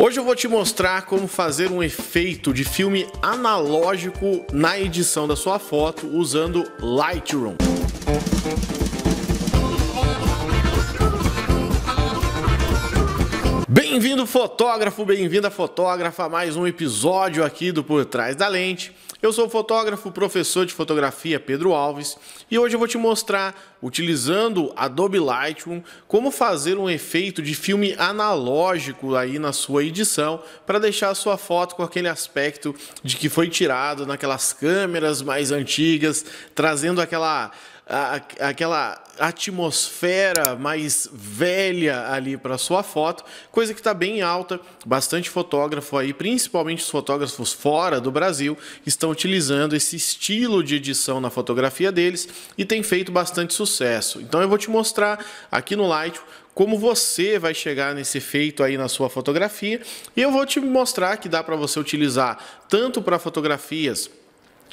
Hoje eu vou te mostrar como fazer um efeito de filme analógico na edição da sua foto usando Lightroom. Bem-vindo, fotógrafo, bem-vinda, fotógrafa, a mais um episódio aqui do Por Trás da Lente. Eu sou fotógrafo, professor de fotografia Pedro Alves e hoje eu vou te mostrar, utilizando Adobe Lightroom, como fazer um efeito de filme analógico aí na sua edição para deixar a sua foto com aquele aspecto de que foi tirado naquelas câmeras mais antigas, trazendo aquela a, aquela atmosfera mais velha ali para sua foto, coisa que está bem alta, bastante fotógrafo aí, principalmente os fotógrafos fora do Brasil, estão utilizando esse estilo de edição na fotografia deles e tem feito bastante sucesso. Então eu vou te mostrar aqui no Lightroom como você vai chegar nesse efeito aí na sua fotografia e eu vou te mostrar que dá para você utilizar tanto para fotografias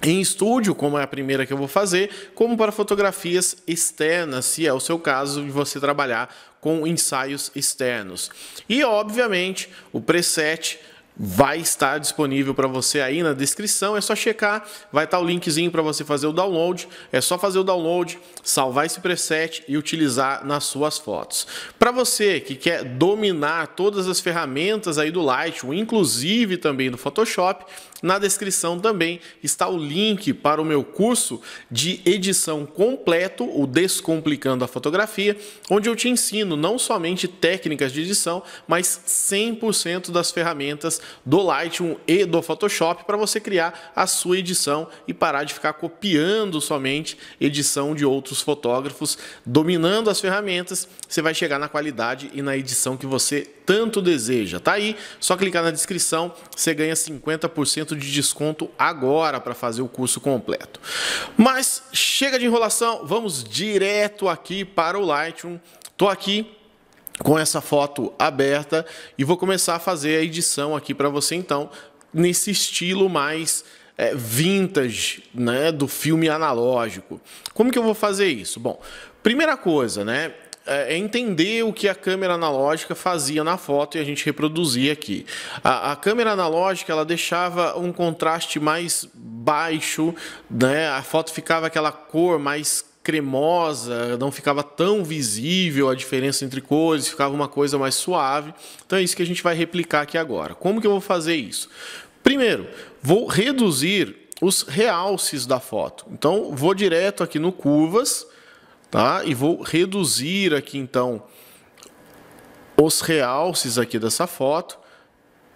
em estúdio, como é a primeira que eu vou fazer, como para fotografias externas, se é o seu caso de você trabalhar com ensaios externos. E obviamente, o preset vai estar disponível para você aí na descrição, é só checar, vai estar tá o linkzinho para você fazer o download, é só fazer o download, salvar esse preset e utilizar nas suas fotos. Para você que quer dominar todas as ferramentas aí do Lightroom, inclusive também do Photoshop, na descrição também está o link para o meu curso de edição completo, o Descomplicando a Fotografia, onde eu te ensino não somente técnicas de edição, mas 100% das ferramentas do Lightroom e do Photoshop para você criar a sua edição e parar de ficar copiando somente edição de outros fotógrafos, dominando as ferramentas, você vai chegar na qualidade e na edição que você tanto deseja. Tá aí, só clicar na descrição, você ganha 50% 10% de desconto agora para fazer o curso completo. Mas chega de enrolação, vamos direto aqui para o Lightroom. Tô aqui com essa foto aberta e vou começar a fazer a edição aqui para você então nesse estilo mais é, vintage, né, do filme analógico. Como que eu vou fazer isso? Bom, primeira coisa, né, é, é entender o que a câmera analógica fazia na foto e a gente reproduzia aqui. A, a câmera analógica ela deixava um contraste mais baixo, né? a foto ficava aquela cor mais cremosa, não ficava tão visível a diferença entre cores, ficava uma coisa mais suave. Então é isso que a gente vai replicar aqui agora. Como que eu vou fazer isso? Primeiro, vou reduzir os realces da foto. Então vou direto aqui no curvas, Tá? E vou reduzir aqui, então, os realces aqui dessa foto,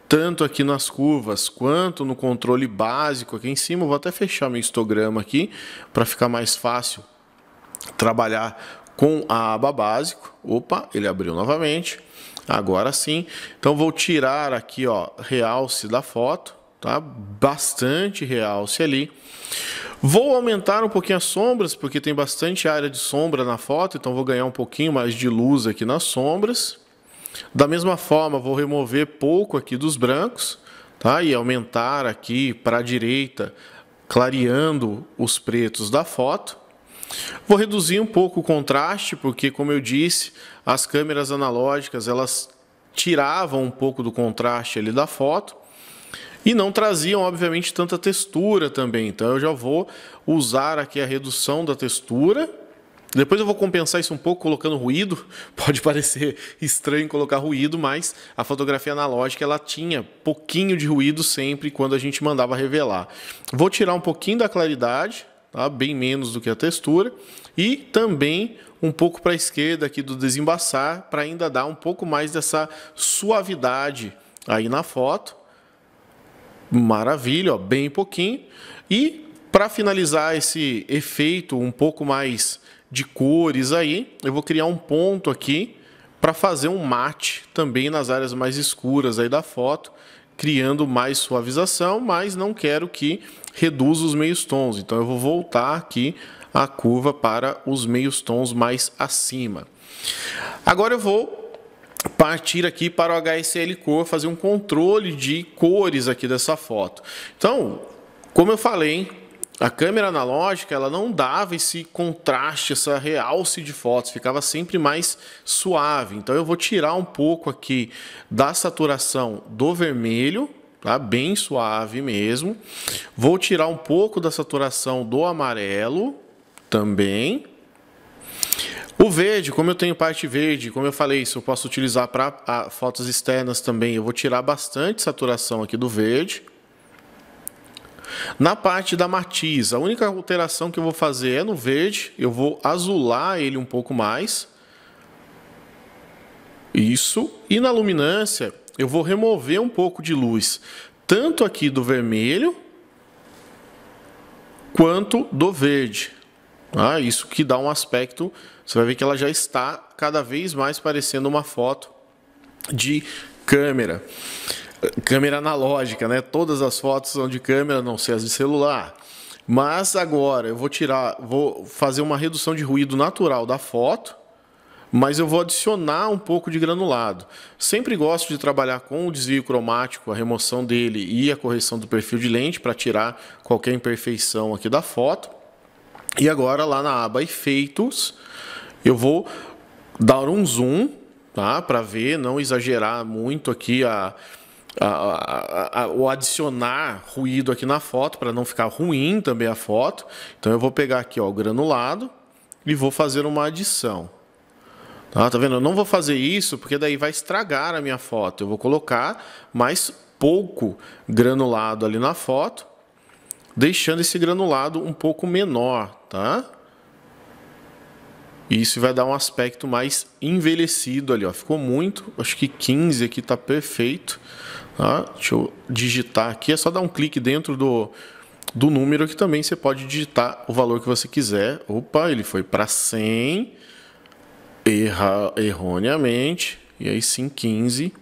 tanto aqui nas curvas quanto no controle básico aqui em cima. Vou até fechar meu histograma aqui para ficar mais fácil trabalhar com a aba básico. Opa, ele abriu novamente. Agora sim. Então vou tirar aqui, ó, realce da foto, tá? Bastante realce ali. Vou aumentar um pouquinho as sombras, porque tem bastante área de sombra na foto, então vou ganhar um pouquinho mais de luz aqui nas sombras. Da mesma forma, vou remover pouco aqui dos brancos, tá? E aumentar aqui para a direita, clareando os pretos da foto. Vou reduzir um pouco o contraste, porque como eu disse, as câmeras analógicas, elas tiravam um pouco do contraste ali da foto. E não traziam, obviamente, tanta textura também. Então eu já vou usar aqui a redução da textura. Depois eu vou compensar isso um pouco colocando ruído. Pode parecer estranho colocar ruído, mas a fotografia analógica ela tinha pouquinho de ruído sempre quando a gente mandava revelar. Vou tirar um pouquinho da claridade, tá? bem menos do que a textura, e também um pouco para a esquerda aqui do desembaçar para ainda dar um pouco mais dessa suavidade aí na foto. Maravilha, ó, bem pouquinho. E para finalizar esse efeito um pouco mais de cores aí, eu vou criar um ponto aqui para fazer um mate também nas áreas mais escuras aí da foto, criando mais suavização, mas não quero que reduza os meios tons. Então eu vou voltar aqui a curva para os meios tons mais acima. Agora eu vou partir aqui para o HSL Cor, fazer um controle de cores aqui dessa foto. Então, como eu falei, a câmera analógica ela não dava esse contraste, essa realce de fotos, ficava sempre mais suave. Então eu vou tirar um pouco aqui da saturação do vermelho, tá? bem suave mesmo. Vou tirar um pouco da saturação do amarelo também. O verde, como eu tenho parte verde, como eu falei, isso eu posso utilizar para fotos externas também. Eu vou tirar bastante saturação aqui do verde. Na parte da matiz, a única alteração que eu vou fazer é no verde. Eu vou azular ele um pouco mais. Isso. E na luminância, eu vou remover um pouco de luz. Tanto aqui do vermelho, quanto do verde. Ah, isso que dá um aspecto. Você vai ver que ela já está cada vez mais parecendo uma foto de câmera. Câmera analógica, né? Todas as fotos são de câmera, não sei as de celular. Mas agora eu vou tirar, vou fazer uma redução de ruído natural da foto, mas eu vou adicionar um pouco de granulado. Sempre gosto de trabalhar com o desvio cromático, a remoção dele e a correção do perfil de lente para tirar qualquer imperfeição aqui da foto. E agora lá na aba efeitos, eu vou dar um zoom, tá? Para ver, não exagerar muito aqui a, a, a, o adicionar ruído aqui na foto para não ficar ruim também a foto. Então eu vou pegar aqui ó, o granulado e vou fazer uma adição. Tá, tá vendo? Eu não vou fazer isso porque daí vai estragar a minha foto. Eu vou colocar mais pouco granulado ali na foto, deixando esse granulado um pouco menor, tá? E isso vai dar um aspecto mais envelhecido ali, ó. Ficou muito, acho que 15 aqui tá perfeito, tá? Deixa eu digitar aqui, é só dar um clique dentro do, do número que também você pode digitar o valor que você quiser. Opa, ele foi para 100, erra, erroneamente, e aí sim 15,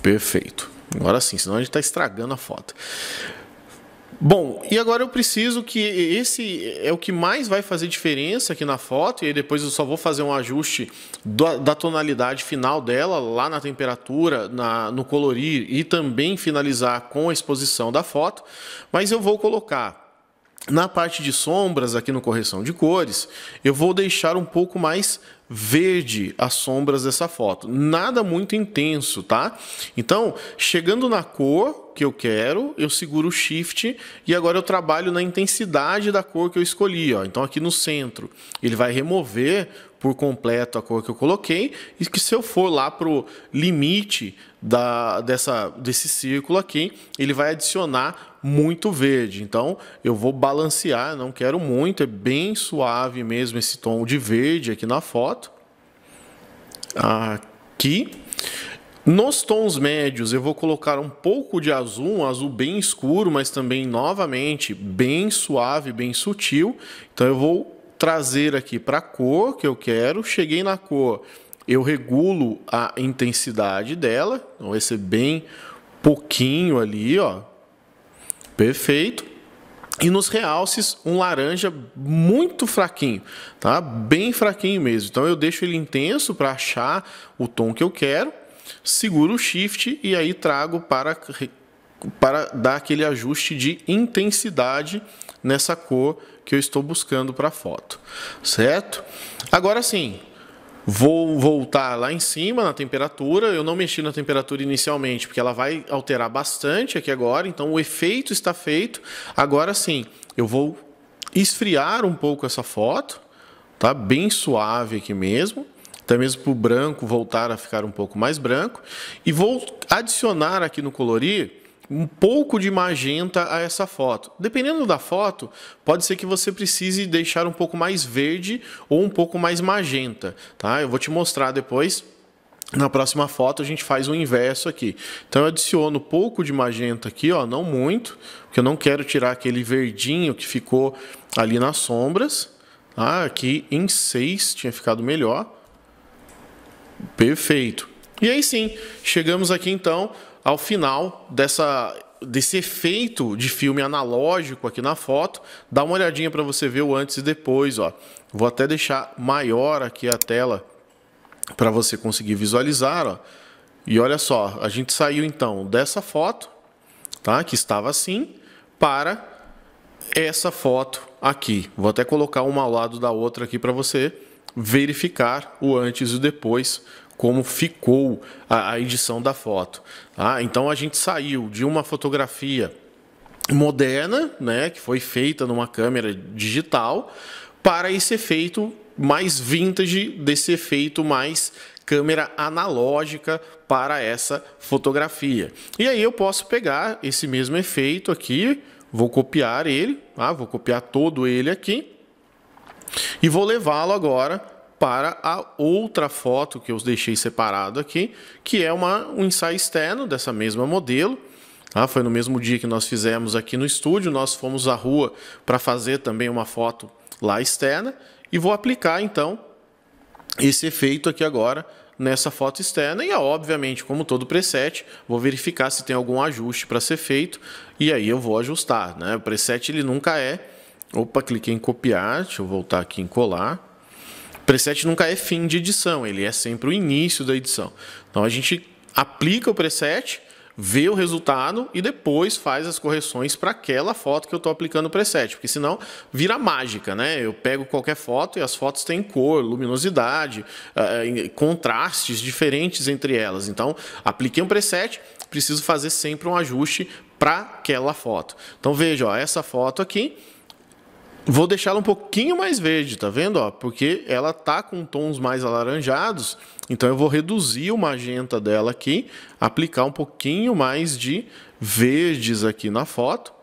perfeito. Agora sim, senão a gente está estragando a foto. Bom, e agora eu preciso que esse é o que mais vai fazer diferença aqui na foto, e aí depois eu só vou fazer um ajuste da, da tonalidade final dela, lá na temperatura, na, no colorir e também finalizar com a exposição da foto, mas eu vou colocar na parte de sombras, aqui no correção de cores, eu vou deixar um pouco mais verde as sombras dessa foto. Nada muito intenso, tá? Então, chegando na cor que eu quero, eu seguro o shift e agora eu trabalho na intensidade da cor que eu escolhi, ó. Então aqui no centro, ele vai remover por completo a cor que eu coloquei e que se eu for lá pro limite da dessa desse círculo aqui, ele vai adicionar muito verde. Então eu vou balancear, não quero muito, é bem suave mesmo esse tom de verde aqui na foto aqui. Nos tons médios, eu vou colocar um pouco de azul, um azul bem escuro, mas também, novamente, bem suave, bem sutil. Então, eu vou trazer aqui para a cor que eu quero. Cheguei na cor, eu regulo a intensidade dela. não vai ser bem pouquinho ali, ó. Perfeito. E nos realces, um laranja muito fraquinho, tá? Bem fraquinho mesmo. Então eu deixo ele intenso para achar o tom que eu quero, seguro o shift e aí trago para, para dar aquele ajuste de intensidade nessa cor que eu estou buscando para a foto, certo? Agora sim, Vou voltar lá em cima na temperatura. Eu não mexi na temperatura inicialmente, porque ela vai alterar bastante aqui agora. Então o efeito está feito. Agora sim, eu vou esfriar um pouco essa foto, tá? Bem suave aqui mesmo. Até mesmo para o branco voltar a ficar um pouco mais branco. E vou adicionar aqui no colorir um pouco de magenta a essa foto. Dependendo da foto, pode ser que você precise deixar um pouco mais verde ou um pouco mais magenta, tá? Eu vou te mostrar depois. Na próxima foto a gente faz o inverso aqui. Então eu adiciono um pouco de magenta aqui, ó, não muito, porque eu não quero tirar aquele verdinho que ficou ali nas sombras. Tá? Aqui em 6 tinha ficado melhor. Perfeito. E aí sim, chegamos aqui então ao final dessa desse efeito de filme analógico aqui na foto. Dá uma olhadinha para você ver o antes e depois, ó. Vou até deixar maior aqui a tela para você conseguir visualizar, ó. E olha só, a gente saiu então dessa foto, tá? Que estava assim, para essa foto aqui. Vou até colocar uma ao lado da outra aqui para você verificar o antes e o depois como ficou a, a edição da foto. Tá? Então a gente saiu de uma fotografia moderna, né, que foi feita numa câmera digital, para esse efeito mais vintage, desse efeito mais câmera analógica para essa fotografia. E aí eu posso pegar esse mesmo efeito aqui, vou copiar ele, tá? vou copiar todo ele aqui e vou levá-lo agora para a outra foto que eu deixei separado aqui, que é uma, um ensaio externo dessa mesma modelo. Ah, Foi no mesmo dia que nós fizemos aqui no estúdio, nós fomos à rua para fazer também uma foto lá externa e vou aplicar então esse efeito aqui agora nessa foto externa e obviamente, como todo preset, vou verificar se tem algum ajuste para ser feito e aí eu vou ajustar, né? O preset ele nunca é. Opa, cliquei em copiar, deixa eu voltar aqui em colar preset nunca é fim de edição, ele é sempre o início da edição. Então a gente aplica o preset, vê o resultado e depois faz as correções para aquela foto que eu estou aplicando o preset, porque senão vira mágica, né? Eu pego qualquer foto e as fotos têm cor, luminosidade, ah, ah, contrastes diferentes entre elas. Então, apliquei um preset, preciso fazer sempre um ajuste para aquela foto. Então veja, ó, essa foto aqui Vou deixá-la um pouquinho mais verde, tá vendo? Ó, porque ela tá com tons mais alaranjados, então eu vou reduzir o magenta dela aqui, aplicar um pouquinho mais de verdes aqui na foto.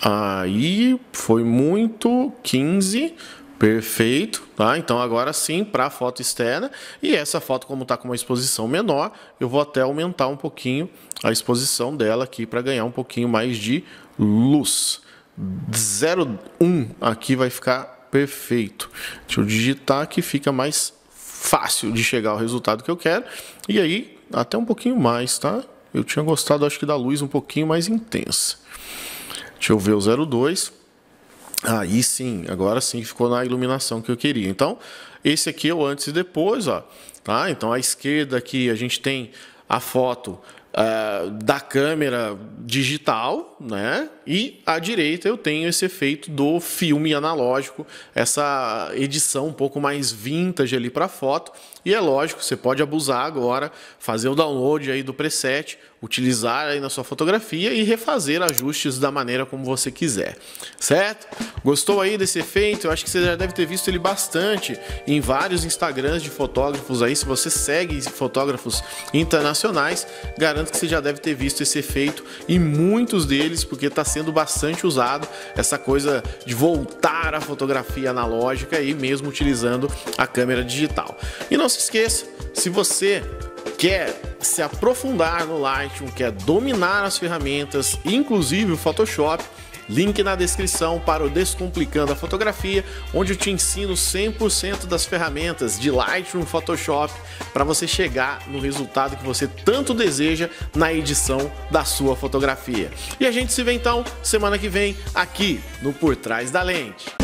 Aí foi muito 15, perfeito, tá? Então agora sim para a foto externa e essa foto como está com uma exposição menor, eu vou até aumentar um pouquinho a exposição dela aqui para ganhar um pouquinho mais de luz. 01 aqui vai ficar perfeito. Deixa eu digitar que fica mais fácil de chegar ao resultado que eu quero. E aí, até um pouquinho mais, tá? Eu tinha gostado, acho que, da luz um pouquinho mais intensa. Deixa eu ver o 02. Aí sim, agora sim ficou na iluminação que eu queria. Então, esse aqui é o antes e depois, ó. Tá? Então, à esquerda aqui a gente tem a foto uh, da câmera digital, né? E à direita eu tenho esse efeito do filme analógico, essa edição um pouco mais vintage ali para foto. E é lógico, você pode abusar agora, fazer o download aí do preset utilizar aí na sua fotografia e refazer ajustes da maneira como você quiser, certo? Gostou aí desse efeito? Eu acho que você já deve ter visto ele bastante em vários Instagrams de fotógrafos aí, se você segue fotógrafos internacionais, garanto que você já deve ter visto esse efeito em muitos deles, porque está sendo bastante usado essa coisa de voltar à fotografia analógica e mesmo utilizando a câmera digital. E não se esqueça, se você quer se aprofundar no Lightroom, quer dominar as ferramentas, inclusive o Photoshop, Link na descrição para o Descomplicando a Fotografia, onde eu te ensino 100% das ferramentas de Lightroom, Photoshop, para você chegar no resultado que você tanto deseja na edição da sua fotografia. E a gente se vê então semana que vem aqui no Por Trás da Lente.